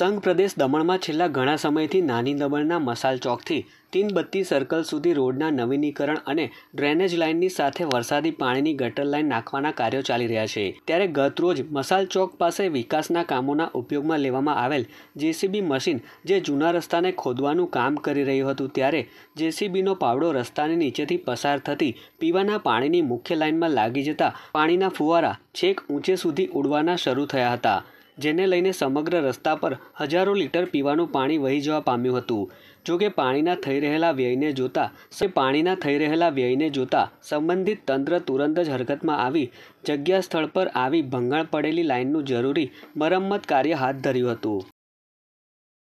સંઘ પ્રદેશ દમણમાં છેલ્લા ઘણા સમયથી નાની દમણના મસાલ ચોકથી તીનબત્તી સર્કલ સુધી રોડના નવીનીકરણ અને ડ્રેનેજ લાઇનની સાથે વરસાદી પાણીની ગટર લાઇન નાખવાના કાર્યો ચાલી રહ્યા છે ત્યારે ગત રોજ મસાલ ચોક પાસે વિકાસના કામોના ઉપયોગમાં લેવામાં આવેલ જેસીબી મશીન જે જૂના રસ્તાને ખોદવાનું કામ કરી રહ્યું હતું ત્યારે જેસીબીનો પાવડો રસ્તાની નીચેથી પસાર થતી પીવાના પાણીની મુખ્ય લાઇનમાં લાગી જતા પાણીના ફુવારા છેક ઊંચે સુધી ઉડવાના શરૂ થયા હતા જેને લઈને સમગ્ર રસ્તા પર હજારો લીટર પીવાનું પાણી વહી જવા પામ્યું હતું જોકે પાણીના થઈ રહેલા વ્યયને જોતા સે પાણીના થઈ રહેલા વ્યયને જોતા સંબંધિત તંત્ર તુરંત જ હરકતમાં આવી જગ્યા સ્થળ પર આવી ભંગાણ પડેલી લાઇનનું જરૂરી મરમ્મત કાર્ય હાથ ધર્યું હતું